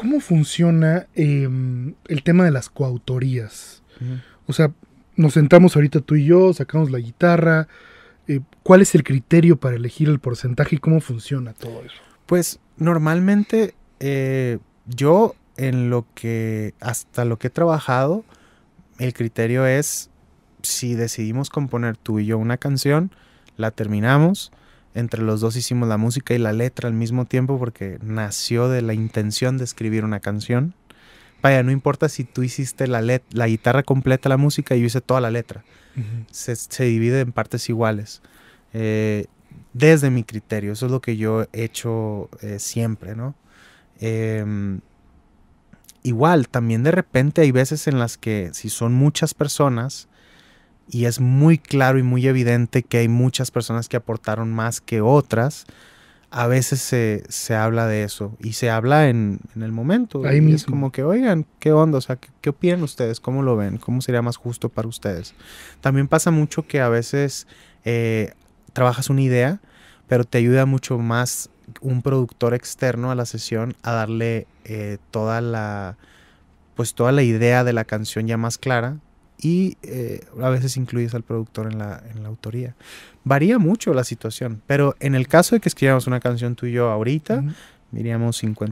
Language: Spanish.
¿Cómo funciona em, el tema de las coautorías? O sea, nos sentamos ahorita tú y yo, sacamos la guitarra. Eh, ¿Cuál es el criterio para elegir el porcentaje y cómo funciona todo eso? Pues normalmente eh, yo en lo que hasta lo que he trabajado, el criterio es si decidimos componer tú y yo una canción, la terminamos, entre los dos hicimos la música y la letra al mismo tiempo porque nació de la intención de escribir una canción. Vaya, no importa si tú hiciste la, let la guitarra completa, la música, y yo hice toda la letra. se, se, divide en partes iguales. Eh, desde mi criterio, eso es lo que yo he hecho eh, siempre, ¿no? Em, igual, también de repente hay veces en las que si son muchas personas, y es muy claro y muy evidente que hay muchas personas que aportaron más que otras, a veces se, habla de eso y se habla en, el momento. Es como que, oigan, ¿qué onda? O sea, ¿qué, opinan ustedes? ¿Cómo lo ven? ¿Cómo sería más justo para ustedes? También pasa mucho que a veces eh, trabajas una idea, pero te ayuda mucho más un productor externo a la sesión a darle eh, toda la pues toda la idea de la canción ya más clara y eh, a veces incluyes al productor en la, autoría. Varía mucho la situación, pero en el caso de que escribamos una canción tú y yo ahorita, diríamos 50